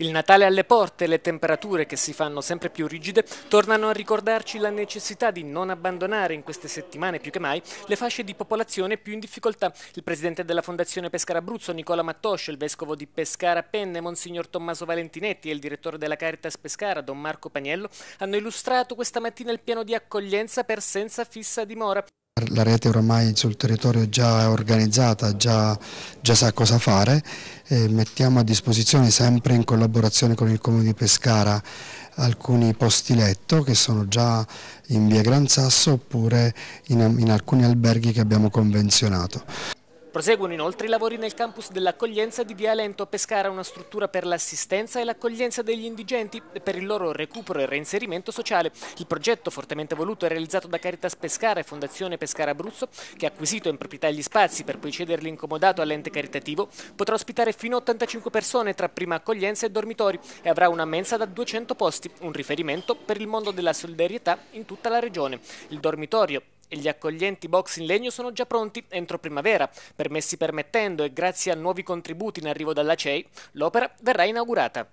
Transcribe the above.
Il Natale alle porte e le temperature che si fanno sempre più rigide tornano a ricordarci la necessità di non abbandonare in queste settimane più che mai le fasce di popolazione più in difficoltà. Il presidente della Fondazione Pescara Abruzzo, Nicola Mattoscio, il vescovo di Pescara Penne, Monsignor Tommaso Valentinetti e il direttore della Caritas Pescara, Don Marco Paniello, hanno illustrato questa mattina il piano di accoglienza per senza fissa dimora la rete ormai sul territorio già è organizzata, già, già sa cosa fare, e mettiamo a disposizione sempre in collaborazione con il Comune di Pescara alcuni posti letto che sono già in via Gran Sasso oppure in, in alcuni alberghi che abbiamo convenzionato. Proseguono inoltre i lavori nel campus dell'accoglienza di Via Lento Pescara, una struttura per l'assistenza e l'accoglienza degli indigenti e per il loro recupero e reinserimento sociale. Il progetto, fortemente voluto e realizzato da Caritas Pescara e Fondazione Pescara Abruzzo, che ha acquisito in proprietà gli spazi per poi cederli incomodato all'ente caritativo, potrà ospitare fino a 85 persone tra prima accoglienza e dormitori e avrà una mensa da 200 posti, un riferimento per il mondo della solidarietà in tutta la regione. Il dormitorio e gli accoglienti box in legno sono già pronti entro primavera, permessi permettendo e grazie a nuovi contributi in arrivo dalla CEI, l'opera verrà inaugurata.